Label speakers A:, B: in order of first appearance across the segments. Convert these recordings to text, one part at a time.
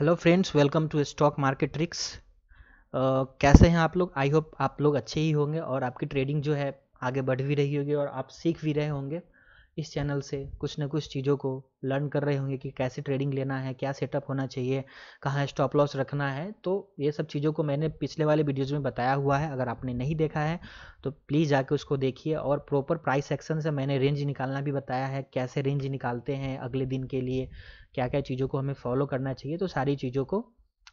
A: hello friends welcome to stock market tricks कैसे हैं आप लोग आई होप आप लोग अच्छे ही होंगे और आपकी ट्रेडिंग जो है आगे बढ़ भी रही होगी और आप सीख भी रहे होंगे इस चैनल से कुछ ना कुछ चीज़ों को लर्न कर रहे होंगे कि कैसे ट्रेडिंग लेना है क्या सेटअप होना चाहिए कहाँ स्टॉप लॉस रखना है तो ये सब चीज़ों को मैंने पिछले वाले वीडियोज़ में बताया हुआ है अगर आपने नहीं देखा है तो प्लीज़ जाके उसको देखिए और प्रॉपर प्राइस सेक्शन से मैंने रेंज निकालना भी बताया है कैसे रेंज निकालते हैं अगले दिन के लिए क्या क्या चीज़ों को हमें फॉलो करना चाहिए तो सारी चीज़ों को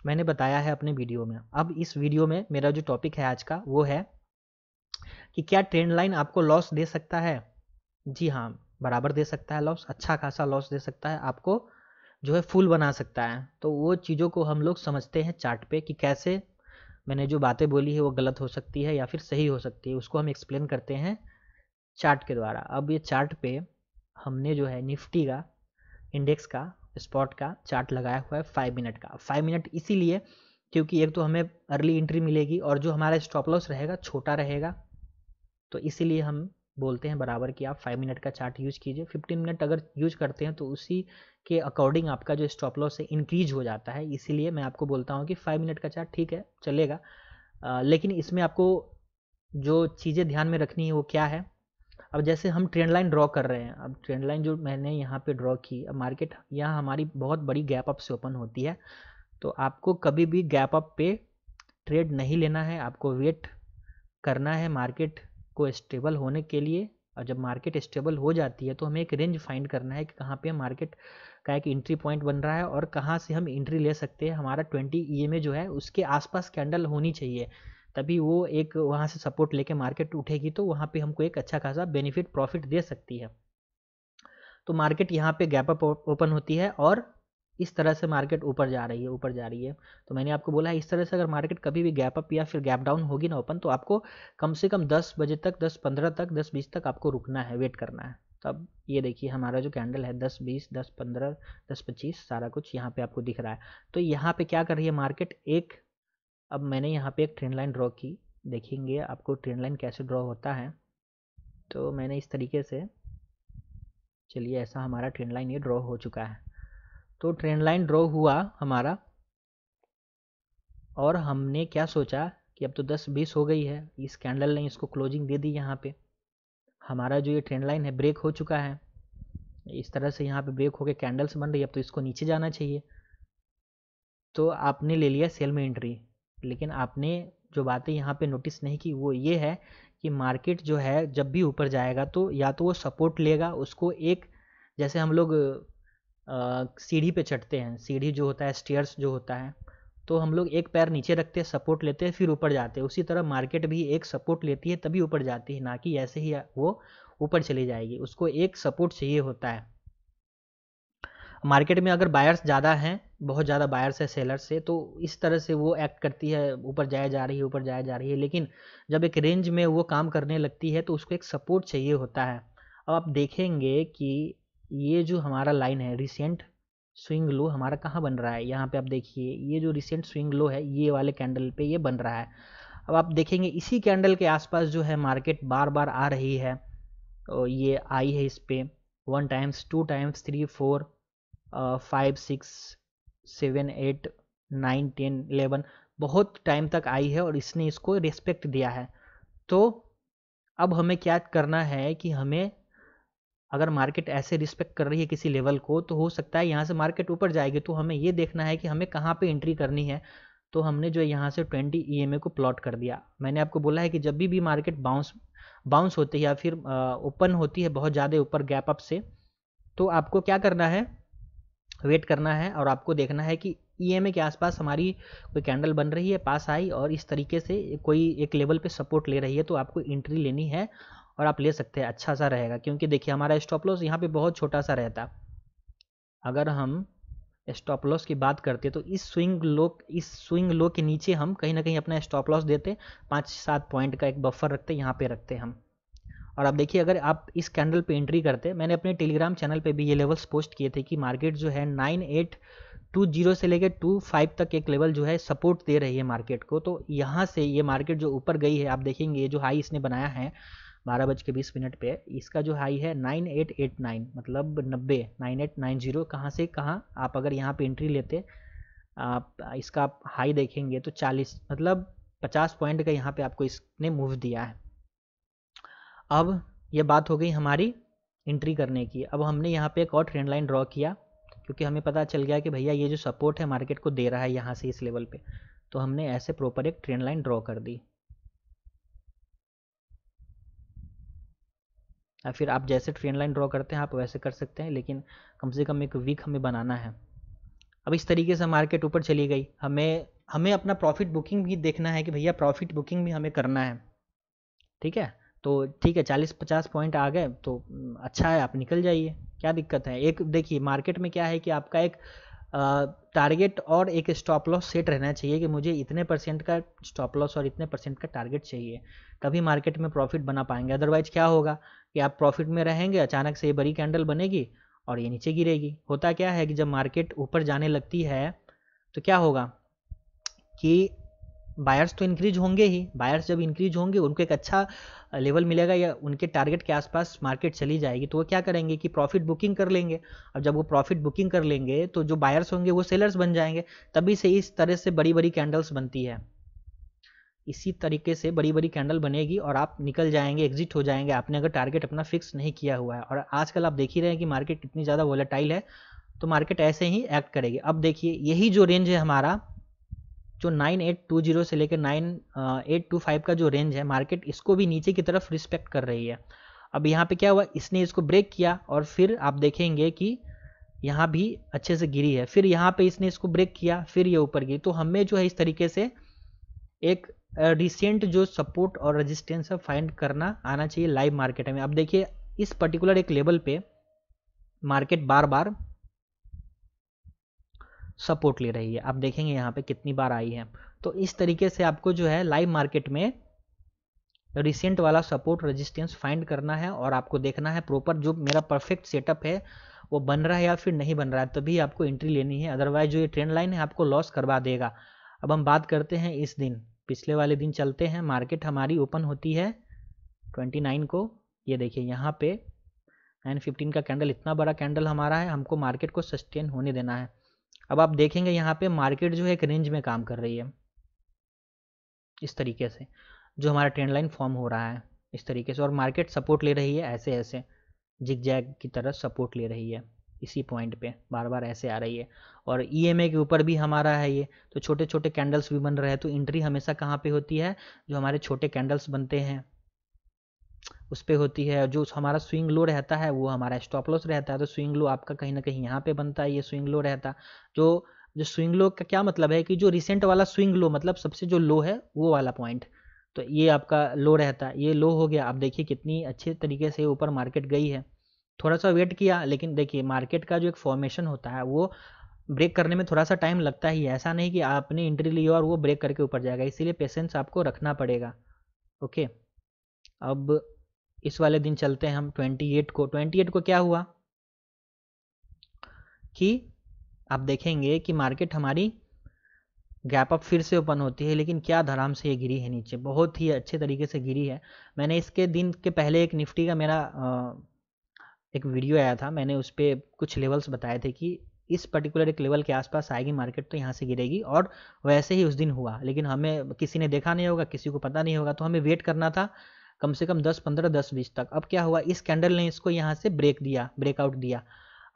A: मैंने बताया है अपने वीडियो में अब इस वीडियो में मेरा जो टॉपिक है आज का वो है कि क्या ट्रेंड लाइन आपको लॉस दे सकता है जी हाँ बराबर दे सकता है लॉस अच्छा खासा लॉस दे सकता है आपको जो है फुल बना सकता है तो वो चीज़ों को हम लोग समझते हैं चार्ट पे कि कैसे मैंने जो बातें बोली है वो गलत हो सकती है या फिर सही हो सकती है उसको हम एक्सप्लेन करते हैं चार्ट के द्वारा अब ये चार्ट पे हमने जो है निफ्टी का इंडेक्स का स्पॉट का चार्ट लगाया हुआ है फाइव मिनट का फाइव मिनट इसीलिए क्योंकि एक तो हमें अर्ली एंट्री मिलेगी और जो हमारा स्टॉप लॉस रहेगा छोटा रहेगा तो इसीलिए हम बोलते हैं बराबर कि आप फाइव मिनट का चार्ट यूज कीजिए फिफ्टीन मिनट अगर यूज करते हैं तो उसी के अकॉर्डिंग आपका जो स्टॉप लॉस है इंक्रीज हो जाता है इसीलिए मैं आपको बोलता हूँ कि फाइव मिनट का चार्ट ठीक है चलेगा आ, लेकिन इसमें आपको जो चीज़ें ध्यान में रखनी है वो क्या है अब जैसे हम ट्रेंड लाइन ड्रॉ कर रहे हैं अब ट्रेंड लाइन जो मैंने यहाँ पर ड्रॉ की अब मार्केट यहाँ हमारी बहुत बड़ी गैप अप से ओपन होती है तो आपको कभी भी गैप अप पे ट्रेड नहीं लेना है आपको वेट करना है मार्केट को स्टेबल होने के लिए और जब मार्केट स्टेबल हो जाती है तो हमें एक रेंज फाइंड करना है कि कहाँ पे मार्केट का एक एंट्री पॉइंट बन रहा है और कहाँ से हम एंट्री ले सकते हैं हमारा ट्वेंटी ई जो है उसके आसपास कैंडल होनी चाहिए तभी वो एक वहाँ से सपोर्ट लेके मार्केट उठेगी तो वहाँ पे हमको एक अच्छा खासा बेनिफिट प्रॉफिट दे सकती है तो मार्केट यहाँ पे गैप अप ओपन होती है और इस तरह से मार्केट ऊपर जा रही है ऊपर जा रही है तो मैंने आपको बोला है इस तरह से अगर मार्केट कभी भी गैप अप या फिर गैप डाउन होगी ना ओपन तो आपको कम से कम 10 बजे तक 10 15 तक 10 20 तक आपको रुकना है वेट करना है तो अब ये देखिए हमारा जो कैंडल है 10 20 10 15 10 25 सारा कुछ यहाँ पर आपको दिख रहा है तो यहाँ पर क्या कर रही है मार्केट एक अब मैंने यहाँ पर एक ट्रेंड लाइन ड्रॉ की देखेंगे आपको ट्रेंड लाइन कैसे ड्रॉ होता है तो मैंने इस तरीके से चलिए ऐसा हमारा ट्रेंड लाइन ये ड्रॉ हो चुका है तो ट्रेंड लाइन ड्रॉ हुआ हमारा और हमने क्या सोचा कि अब तो दस बीस हो गई है इस कैंडल ने इसको क्लोजिंग दे दी यहाँ पे हमारा जो ये ट्रेंड लाइन है ब्रेक हो चुका है इस तरह से यहाँ पे ब्रेक होकर कैंडल्स बन रही है अब तो इसको नीचे जाना चाहिए तो आपने ले लिया सेल में एंट्री लेकिन आपने जो बातें यहाँ पे नोटिस नहीं की वो ये है कि मार्केट जो है जब भी ऊपर जाएगा तो या तो वो सपोर्ट लेगा उसको एक जैसे हम लोग सीढ़ी पे चढ़ते हैं सीढ़ी जो होता है स्टेयर्स जो होता है तो हम लोग एक पैर नीचे रखते हैं सपोर्ट लेते हैं फिर ऊपर जाते हैं उसी तरह मार्केट भी एक सपोर्ट लेती है तभी ऊपर जाती है ना कि ऐसे ही वो ऊपर चली जाएगी उसको एक सपोर्ट चाहिए होता है मार्केट में अगर बायर्स ज़्यादा हैं बहुत ज़्यादा बायर्स है सेलर से तो इस तरह से वो एक्ट करती है ऊपर जाया जा रही है ऊपर जाया जा रही है लेकिन जब एक रेंज में वो काम करने लगती है तो उसको एक सपोर्ट चाहिए होता है अब आप देखेंगे कि ये जो हमारा लाइन है रिसेंट स्विंग लो हमारा कहाँ बन रहा है यहाँ पे आप देखिए ये जो रिसेंट स्विंग लो है ये वाले कैंडल पे ये बन रहा है अब आप देखेंगे इसी कैंडल के आसपास जो है मार्केट बार बार आ रही है तो ये आई है इस पर one times two times three four five six seven eight nine ten eleven बहुत टाइम तक आई है और इसने इसको रिस्पेक्ट दिया है तो अब हमें क्या करना है कि हमें अगर मार्केट ऐसे रिस्पेक्ट कर रही है किसी लेवल को तो हो सकता है यहाँ से मार्केट ऊपर जाएगी तो हमें ये देखना है कि हमें कहाँ पे एंट्री करनी है तो हमने जो यहाँ से 20 ई e को प्लॉट कर दिया मैंने आपको बोला है कि जब भी भी मार्केट बाउंस बाउंस होती है या फिर ओपन होती है बहुत ज़्यादा ऊपर गैप अप से तो आपको क्या करना है वेट करना है और आपको देखना है कि ई e के आसपास हमारी कोई कैंडल बन रही है पास आई और इस तरीके से कोई एक लेवल पे सपोर्ट ले रही है तो आपको एंट्री लेनी है और आप ले सकते हैं अच्छा सा रहेगा क्योंकि देखिए हमारा स्टॉप लॉस यहाँ पे बहुत छोटा सा रहता अगर हम स्टॉप लॉस की बात करते तो इस स्विंग लो इस स्विंग लो के नीचे हम कहीं ना कहीं अपना स्टॉप लॉस देते पाँच सात पॉइंट का एक बफर रखते यहाँ पे रखते हम और अब देखिए अगर आप इस कैंडल पे एंट्री करते मैंने अपने टेलीग्राम चैनल पे भी ये लेवल्स पोस्ट किए थे कि मार्केट जो है नाइन एट टू जीरो से लेकर टू फाइव तक एक लेवल जो है सपोर्ट दे रही है मार्केट को तो यहाँ से ये मार्केट जो ऊपर गई है आप देखेंगे ये जो हाई इसने बनाया है बारह बज के बीस मिनट पे इसका जो हाई है नाइन एट एट नाइन मतलब नब्बे नाइन एट नाइन जीरो कहाँ से कहाँ आप अगर यहाँ पे एंट्री लेते आप इसका आप हाई देखेंगे तो चालीस मतलब पचास पॉइंट का यहाँ पे आपको इसने मूव दिया है अब यह बात हो गई हमारी एंट्री करने की अब हमने यहाँ पे एक और ट्रेंड लाइन ड्रॉ किया क्योंकि हमें पता चल गया कि भैया ये जो सपोर्ट है मार्केट को दे रहा है यहाँ से इस लेवल पर तो हमने ऐसे प्रॉपर एक ट्रेंड लाइन ड्रॉ कर दी या फिर आप जैसे ट्रेन लाइन ड्रॉ करते हैं आप वैसे कर सकते हैं लेकिन कम से कम एक वीक हमें बनाना है अब इस तरीके से मार्केट ऊपर चली गई हमें हमें अपना प्रॉफिट बुकिंग भी देखना है कि भैया प्रॉफिट बुकिंग भी हमें करना है ठीक है तो ठीक है चालीस पचास पॉइंट आ गए तो हम्म, अच्छा है आप निकल जाइए क्या दिक्कत है एक देखिए मार्केट में क्या है कि आपका एक टारगेट और एक स्टॉप लॉस सेट रहना चाहिए कि मुझे इतने परसेंट का स्टॉप लॉस और इतने परसेंट का टारगेट चाहिए तभी मार्केट में प्रॉफिट बना पाएंगे अदरवाइज क्या होगा कि आप प्रॉफिट में रहेंगे अचानक से ये बड़ी कैंडल बनेगी और ये नीचे गिरेगी होता क्या है कि जब मार्केट ऊपर जाने लगती है तो क्या होगा कि बायर्स तो इंक्रीज होंगे ही बायर्स जब इंक्रीज होंगे उनको एक अच्छा लेवल मिलेगा या उनके टारगेट के आसपास मार्केट चली जाएगी तो वो क्या करेंगे कि प्रॉफिट बुकिंग कर लेंगे और जब वो प्रॉफिट बुकिंग कर लेंगे तो जो बायर्स होंगे वो सेलर्स बन जाएंगे तभी से इस तरह से बड़ी बड़ी कैंडल्स बनती है इसी तरीके से बड़ी बड़ी कैंडल बनेगी और आप निकल जाएंगे एग्जिट हो जाएंगे आपने अगर टारगेट अपना फिक्स नहीं किया हुआ है और आजकल आप देख ही रहे हैं कि मार्केट इतनी ज़्यादा वोलेटाइल है तो मार्केट ऐसे ही एक्ट करेगी अब देखिए यही जो रेंज है हमारा जो 9820 से लेकर 9825 का जो रेंज है मार्केट इसको भी नीचे की तरफ रिस्पेक्ट कर रही है अब यहाँ पे क्या हुआ इसने इसको ब्रेक किया और फिर आप देखेंगे कि यहाँ भी अच्छे से गिरी है फिर यहाँ पे इसने इसको ब्रेक किया फिर ये ऊपर गिरी तो हमें जो है इस तरीके से एक रिसेंट जो सपोर्ट और रजिस्टेंस है फाइंड करना आना चाहिए लाइव मार्केट में अब देखिए इस पर्टिकुलर एक लेवल पे मार्केट बार बार सपोर्ट ले रही है आप देखेंगे यहाँ पे कितनी बार आई है तो इस तरीके से आपको जो है लाइव मार्केट में रिसेंट वाला सपोर्ट रेजिस्टेंस फाइंड करना है और आपको देखना है प्रॉपर जो मेरा परफेक्ट सेटअप है वो बन रहा है या फिर नहीं बन रहा है तभी आपको एंट्री लेनी है अदरवाइज जो ये ट्रेंड लाइन है आपको लॉस करवा देगा अब हम बात करते हैं इस दिन पिछले वाले दिन चलते हैं मार्केट हमारी ओपन होती है 29 को ये देखिए यहाँ पे 915 का कैंडल इतना बड़ा कैंडल हमारा है हमको मार्केट को सस्टेन होने देना है अब आप देखेंगे यहाँ पे मार्केट जो है एक रेंज में काम कर रही है इस तरीके से जो हमारा ट्रेंड लाइन फॉर्म हो रहा है इस तरीके से और मार्केट सपोर्ट ले रही है ऐसे ऐसे जिग जैग की तरह सपोर्ट ले रही है इसी पॉइंट पे बार बार ऐसे आ रही है और ई e के ऊपर भी हमारा है ये तो छोटे छोटे कैंडल्स भी बन रहे हैं तो एंट्री हमेशा कहाँ पे होती है जो हमारे छोटे कैंडल्स बनते हैं उस पर होती है जो हमारा स्विंग लो रहता है वो हमारा स्टॉप लॉस रहता है तो स्विंग लो आपका कहीं ना कहीं यहाँ पे बनता है ये स्विंग लो रहता जो जो स्विंग लो का क्या मतलब है कि जो रिसेंट वाला स्विंग लो मतलब सबसे जो लो है वो वाला पॉइंट तो ये आपका लो रहता है ये लो हो गया आप देखिए कितनी अच्छे तरीके से ऊपर मार्केट गई है थोड़ा सा वेट किया लेकिन देखिए मार्केट का जो एक फॉर्मेशन होता है वो ब्रेक करने में थोड़ा सा टाइम लगता ही है ऐसा नहीं कि आपने एंट्री ली और वो ब्रेक करके ऊपर जाएगा इसीलिए पेशेंस आपको रखना पड़ेगा ओके अब इस वाले दिन चलते हैं हम ट्वेंटी एट को ट्वेंटी एट को क्या हुआ कि आप देखेंगे कि मार्केट हमारी गैप अप फिर से ओपन होती है लेकिन क्या धराम से ये गिरी है नीचे बहुत ही अच्छे तरीके से गिरी है मैंने इसके दिन के पहले एक निफ्टी का मेरा एक वीडियो आया था मैंने उस पर कुछ लेवल्स बताए थे कि इस पर्टिकुलर एक लेवल के आसपास आएगी मार्केट तो यहाँ से गिरेगी और वैसे ही उस दिन हुआ लेकिन हमें किसी ने देखा नहीं होगा किसी को पता नहीं होगा तो हमें वेट करना था कम से कम दस पंद्रह दस बीस तक अब क्या हुआ इस कैंडल ने इसको यहाँ से ब्रेक दिया ब्रेकआउट दिया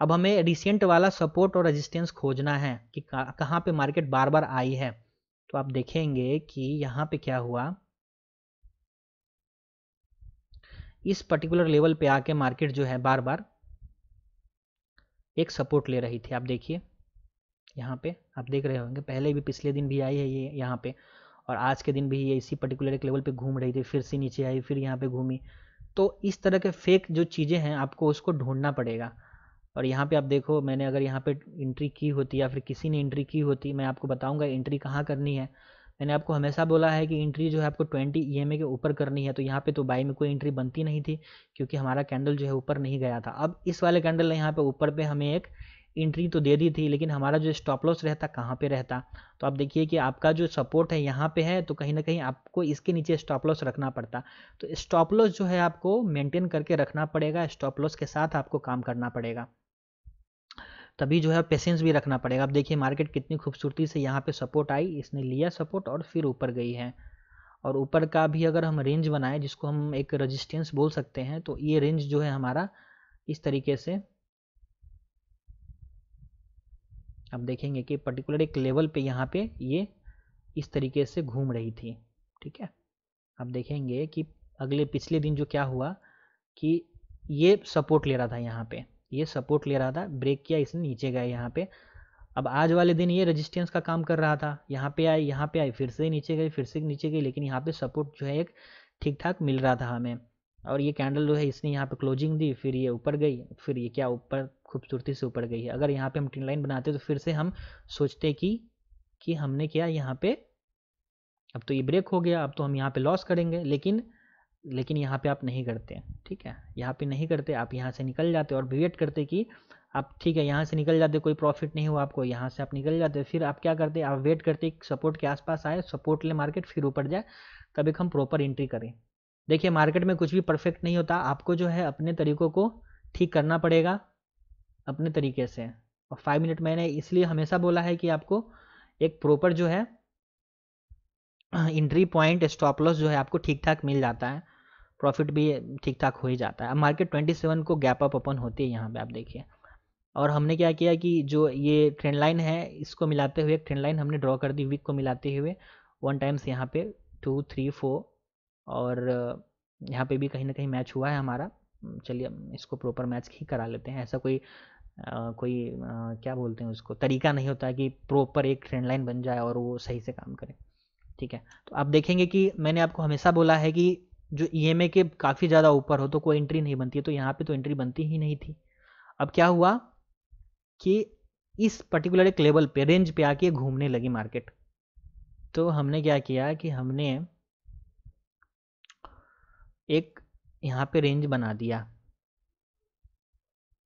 A: अब हमें रिसेंट वाला सपोर्ट और रेजिस्टेंस खोजना है कि कहाँ पे मार्केट बार बार आई है तो आप देखेंगे कि यहाँ पे क्या हुआ इस पर्टिकुलर लेवल पे आके मार्केट जो है बार बार एक सपोर्ट ले रही थी आप देखिए यहाँ पे आप देख रहे होंगे पहले भी पिछले दिन भी आई है ये यहाँ पे और आज के दिन भी ये इसी पर्टिकुलर एक लेवल पे घूम रही थी फिर से नीचे आई फिर यहाँ पे घूमी तो इस तरह के फेक जो चीज़ें हैं आपको उसको ढूंढना पड़ेगा और यहाँ पे आप देखो मैंने अगर यहाँ पे इंट्री की होती या फिर किसी ने एंट्री की होती मैं आपको बताऊँगा एंट्री कहाँ करनी है मैंने आपको हमेशा बोला है कि एंट्री जो है आपको ट्वेंटी ई के ऊपर करनी है तो यहाँ पे तो बाई में कोई एंट्री बनती नहीं थी क्योंकि हमारा कैंडल जो है ऊपर नहीं गया था अब इस वाले कैंडल ने यहाँ पे ऊपर पे हमें एक इंट्री तो दे दी थी लेकिन हमारा जो स्टॉप लॉस रहता कहाँ पे रहता तो आप देखिए कि आपका जो सपोर्ट है यहाँ पे है तो कहीं ना कहीं आपको इसके नीचे स्टॉप लॉस रखना पड़ता तो स्टॉप लॉस जो है आपको मेंटेन करके रखना पड़ेगा स्टॉप लॉस के साथ आपको काम करना पड़ेगा तभी जो है पेशेंस भी रखना पड़ेगा आप देखिए मार्केट कितनी खूबसूरती से यहाँ पर सपोर्ट आई इसने लिया सपोर्ट और फिर ऊपर गई है और ऊपर का भी अगर हम रेंज बनाएं जिसको हम एक रजिस्टेंस बोल सकते हैं तो ये रेंज जो है हमारा इस तरीके से आप देखेंगे कि पर्टिकुलर एक लेवल पे यहाँ पे ये इस तरीके से घूम रही थी ठीक है आप देखेंगे कि अगले पिछले दिन जो क्या हुआ कि ये सपोर्ट ले रहा था यहाँ पे ये सपोर्ट ले रहा था ब्रेक किया इसने नीचे गए यहाँ पे अब आज वाले दिन ये रेजिस्टेंस का काम कर रहा था यहाँ पे आए यहाँ पे आए फिर से नीचे गई फिर से नीचे गई लेकिन यहाँ पे सपोर्ट जो है एक ठीक ठाक मिल रहा था हमें और ये कैंडल जो है इसने यहाँ पे क्लोजिंग दी फिर ये ऊपर गई फिर ये क्या ऊपर खूबसूरती से ऊपर गई है अगर यहाँ पे हम टिन लाइन बनाते तो फिर से हम सोचते कि कि हमने क्या यहाँ पे अब तो ये ब्रेक हो गया अब तो हम यहाँ पे लॉस करेंगे लेकिन लेकिन यहाँ पे आप नहीं करते ठीक है यहाँ पे नहीं करते आप यहाँ से निकल जाते और वेट करते कि आप ठीक है यहाँ से निकल जाते कोई प्रॉफिट नहीं हुआ आपको यहाँ से आप निकल जाते फिर आप क्या करते आप वेट करते सपोर्ट के आसपास आए सपोर्ट ले मार्केट फिर ऊपर जाए तब एक हम प्रॉपर एंट्री करें देखिए मार्केट में कुछ भी परफेक्ट नहीं होता आपको जो है अपने तरीकों को ठीक करना पड़ेगा अपने तरीके से और फाइव मिनट मैंने इसलिए हमेशा बोला है कि आपको एक प्रॉपर जो है इंट्री पॉइंट स्टॉप लॉस जो है आपको ठीक ठाक मिल जाता है प्रॉफिट भी ठीक ठाक हो ही जाता है अब मार्केट 27 को गैप अप ओपन होती है यहाँ पे आप देखिए और हमने क्या किया कि जो ये ट्रेंड लाइन है इसको मिलाते हुए एक ट्रेंड लाइन हमने ड्रॉ कर दी वीक को मिलाते हुए वन टाइम्स यहाँ पे टू थ्री फोर और यहाँ पे भी कहीं ना कहीं मैच हुआ है हमारा चलिए इसको प्रॉपर मैच ही करा लेते हैं ऐसा कोई आ, कोई आ, क्या बोलते हैं उसको तरीका नहीं होता कि प्रॉपर एक ट्रेंड लाइन बन जाए और वो सही से काम करे ठीक है तो आप देखेंगे कि मैंने आपको हमेशा बोला है कि जो ई e के काफ़ी ज़्यादा ऊपर हो तो कोई एंट्री नहीं बनती है तो यहाँ पे तो एंट्री बनती ही नहीं थी अब क्या हुआ कि इस पर्टिकुलर एक लेवल पे रेंज पे आके घूमने लगी मार्केट तो हमने क्या किया कि हमने एक यहाँ पे रेंज बना दिया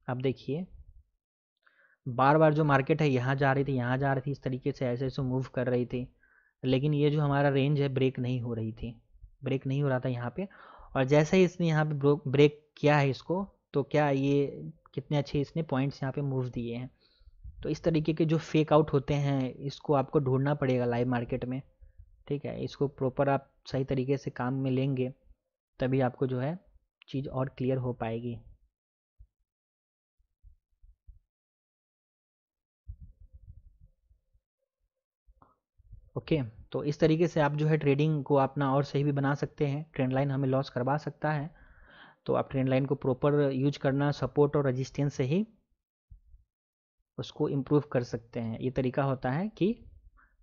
A: अब देखिए बार बार जो मार्केट है यहाँ जा रही थी यहाँ जा रही थी इस तरीके से ऐसे ऐसे मूव कर रही थी लेकिन ये जो हमारा रेंज है ब्रेक नहीं हो रही थी ब्रेक नहीं हो रहा था यहाँ पे और जैसे ही इसने यहाँ पे ब्रेक किया है इसको तो क्या ये कितने अच्छे इसने पॉइंट्स यहाँ पे मूव दिए हैं तो इस तरीके के जो फेक आउट होते हैं इसको आपको ढूंढना पड़ेगा लाइव मार्केट में ठीक है इसको प्रॉपर आप सही तरीके से काम में लेंगे तभी आपको जो है चीज़ और क्लियर हो पाएगी ओके okay, तो इस तरीके से आप जो है ट्रेडिंग को अपना और सही भी बना सकते हैं ट्रेंड लाइन हमें लॉस करवा सकता है तो आप ट्रेंड लाइन को प्रॉपर यूज करना सपोर्ट और रजिस्टेंस से ही उसको इम्प्रूव कर सकते हैं ये तरीका होता है कि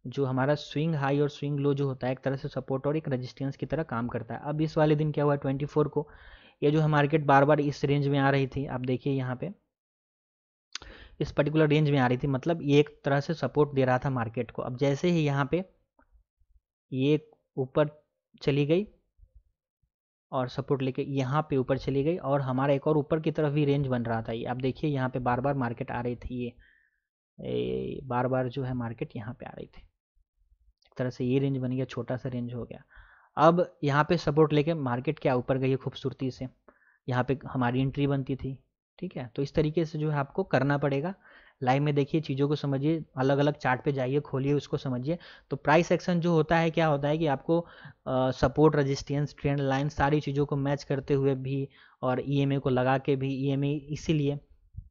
A: जो हमारा स्विंग हाई और स्विंग लो जो होता है एक तरह से सपोर्ट और एक रेजिस्टेंस की तरह काम करता है अब इस वाले दिन क्या हुआ ट्वेंटी फोर को ये जो है मार्केट बार बार इस रेंज में आ रही थी आप देखिए यहाँ पे इस पर्टिकुलर रेंज में आ रही थी मतलब ये एक तरह से सपोर्ट दे रहा था मार्केट को अब जैसे ही यहाँ पे ये ऊपर चली गई और सपोर्ट लेके यहाँ पे ऊपर चली गई और हमारा एक और ऊपर की तरफ भी रेंज बन रहा था ये आप देखिए यहाँ पे बार बार मार्केट आ रही थी ये बार बार जो है मार्केट यहाँ पे आ रही थी तरह से ये रेंज बन गया छोटा सा रेंज हो गया अब यहाँ पे सपोर्ट लेके मार्केट क्या ऊपर गई है खूबसूरती से यहाँ पे हमारी एंट्री बनती थी ठीक है तो इस तरीके से जो है आपको करना पड़ेगा लाइव में देखिए चीज़ों को समझिए अलग अलग चार्ट पे जाइए खोलिए उसको समझिए तो प्राइस एक्शन जो होता है क्या होता है कि आपको सपोर्ट रजिस्टेंस ट्रेंड लाइन सारी चीज़ों को मैच करते हुए भी और ईएमए e को लगा के भी ईएमए e इसीलिए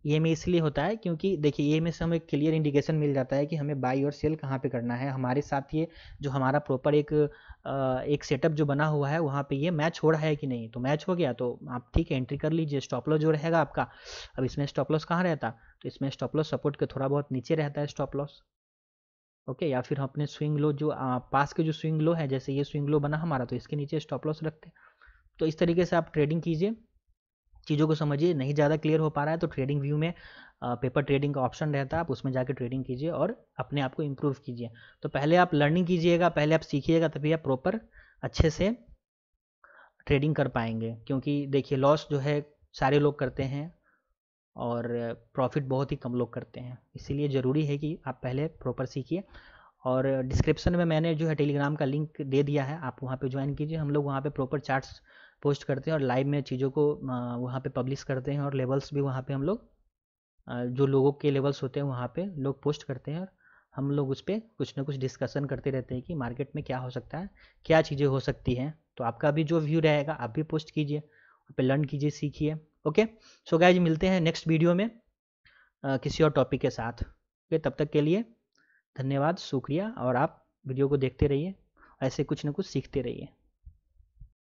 A: ई में इसलिए होता है क्योंकि देखिए ई में से हमें क्लियर इंडिकेशन मिल जाता है कि हमें बाई और सेल कहाँ पे करना है हमारे साथ ये जो हमारा प्रॉपर एक एक सेटअप जो बना हुआ है वहाँ पे ये मैच हो रहा है कि नहीं तो मैच हो गया तो आप ठीक है एंट्री कर लीजिए स्टॉप लॉस जो रहेगा आपका अब इसमें स्टॉप लॉस कहाँ रहता तो इसमें स्टॉप लॉस सपोर्ट के थोड़ा बहुत नीचे रहता है स्टॉप लॉस ओके या फिर हम अपने स्विंग लो जो पास के जो स्विंग लो है जैसे ये स्विंग लो बना हमारा तो इसके नीचे स्टॉप लॉस रखते हैं तो इस तरीके से आप ट्रेडिंग कीजिए चीज़ों को समझिए नहीं ज़्यादा क्लियर हो पा रहा है तो ट्रेडिंग व्यू में पेपर ट्रेडिंग का ऑप्शन रहता है आप उसमें जाके ट्रेडिंग कीजिए और अपने आप को इम्प्रूव कीजिए तो पहले आप लर्निंग कीजिएगा पहले आप सीखिएगा तभी आप प्रॉपर अच्छे से ट्रेडिंग कर पाएंगे क्योंकि देखिए लॉस जो है सारे लोग करते हैं और प्रॉफिट बहुत ही कम लोग करते हैं इसीलिए ज़रूरी है कि आप पहले प्रॉपर सीखिए और डिस्क्रिप्शन में मैंने जो है टेलीग्राम का लिंक दे दिया है आप वहाँ पे ज्वाइन कीजिए हम लोग वहाँ पे प्रॉपर चार्ट्स पोस्ट करते हैं और लाइव में चीज़ों को वहाँ पे पब्लिश करते हैं और लेवल्स भी वहाँ पे हम लोग जो लोगों के लेवल्स होते हैं वहाँ पे लोग पोस्ट करते हैं और हम लोग उस पर कुछ ना कुछ डिस्कशन करते रहते हैं कि मार्केट में क्या हो सकता है क्या चीज़ें हो सकती हैं तो आपका भी जो व्यू रहेगा आप भी पोस्ट कीजिए वहाँ पर लर्न कीजिए सीखिए ओके सो गाइज मिलते हैं नेक्स्ट वीडियो में आ, किसी और टॉपिक के साथ ओके तब तक के लिए धन्यवाद शुक्रिया और आप वीडियो को देखते रहिए ऐसे कुछ ना कुछ सीखते रहिए